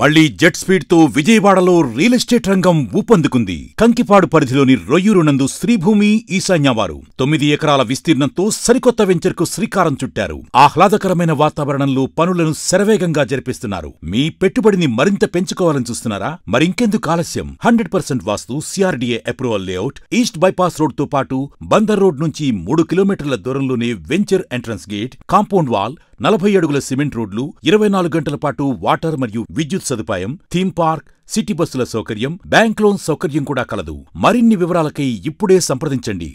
మళ్లీ జెట్ స్పీడ్తో విజయవాడలో రియల్ ఎస్టేట్ రంగం ఊపందుకుంది కంకిపాడు పరిధిలోని రొయ్యూరు నందు శ్రీభూమి ఈశాన్యవారు తొమ్మిది ఎకరాల విస్తీర్ణంతో సరికొత్త వెంచర్కు శ్రీకారం చుట్టారు ఆహ్లాదకరమైన వాతావరణంలో పనులను శరవేగంగా జరిపిస్తున్నారు మీ పెట్టుబడిని మరింత పెంచుకోవాలని చూస్తున్నారా మరింకెందుకు ఆలస్యం hundred percent vastu CRDA approval layout east bypass రోడ్తో పాటు బందర్ రోడ్ నుంచి మూడు కిలోమీటర్ల దూరంలోనే venture entrance gate compound wall నలభై అడుగుల సిమెంట్ రోడ్లు ఇరవై నాలుగు గంటల పాటు వాటర్ మరియు విద్యుత్ సదుపాయం థీమ్ పార్క్ సిటీ బస్సుల సౌకర్యం బ్యాంక్ లోన్ సౌకర్యం కూడా కలదు మరిన్ని వివరాలకై ఇప్పుడే సంప్రదించండి